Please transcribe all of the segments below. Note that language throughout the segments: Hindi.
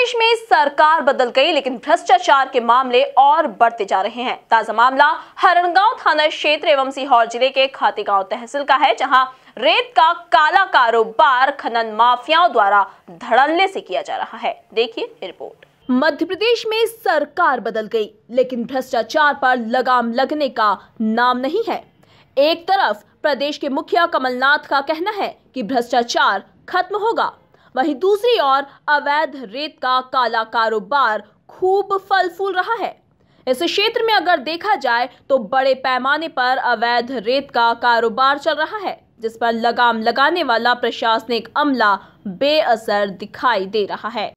प्रदेश में सरकार बदल गई लेकिन भ्रष्टाचार के मामले और बढ़ते जा रहे हैं ताजा मामला हरणगांव थाना क्षेत्र एवं सीहोर जिले के गांव तहसील का है जहां रेत का काला कारोबार खनन माफियाओं द्वारा धड़ल्ले से किया जा रहा है देखिए रिपोर्ट मध्य प्रदेश में सरकार बदल गई लेकिन भ्रष्टाचार पर लगाम लगने का नाम नहीं है एक तरफ प्रदेश के मुखिया कमलनाथ का कहना है कि भ्रष्टाचार खत्म होगा वहीं दूसरी ओर अवैध रेत का काला कारोबार खूब फल फूल रहा है इस क्षेत्र में अगर देखा जाए तो बड़े पैमाने पर अवैध रेत का कारोबार चल रहा है जिस पर लगाम लगाने वाला प्रशासनिक अमला बेअसर दिखाई दे रहा है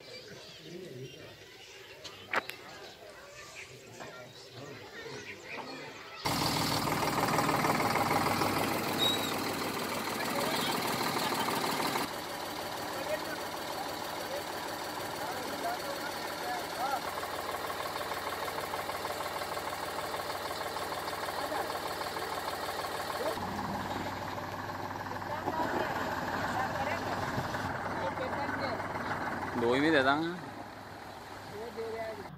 दो ही में दे दांगा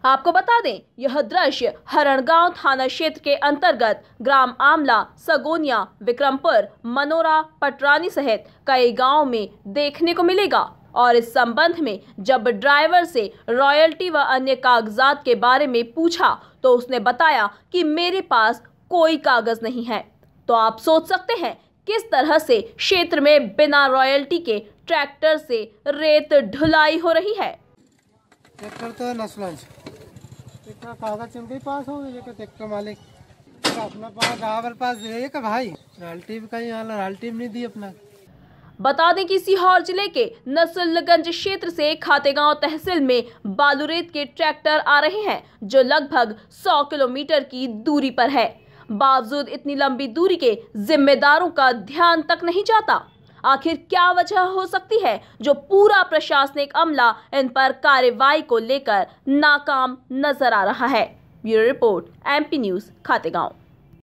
आपको बता दें यह दृश्य हरणगांव थाना क्षेत्र के अंतर्गत ग्राम आमला सगोनिया विक्रमपुर मनोरा पटरानी सहित कई गांव में देखने को मिलेगा और इस संबंध में जब ड्राइवर से रॉयल्टी व अन्य कागजात के बारे में पूछा तो उसने बताया कि मेरे पास कोई कागज नहीं है तो आप सोच सकते हैं किस तरह से क्षेत्र में बिना रॉयल्टी के ट्रैक्टर से रेत ढुलाई हो रही है ट्रैक्टर तो कागज चिमटी पास हो ट्रैक्टर मालिक तो बता दें कि सीहोर जिले के नसलगंज क्षेत्र से खातेगांव तहसील में बालूरेत के ट्रैक्टर आ रहे हैं जो लगभग 100 किलोमीटर की दूरी पर है बावजूद इतनी लंबी दूरी के जिम्मेदारों का ध्यान तक नहीं जाता आखिर क्या वजह हो सकती है जो पूरा प्रशासनिक अमला इन पर कार्रवाई को लेकर नाकाम नजर आ रहा है bureau report MP news Khategaon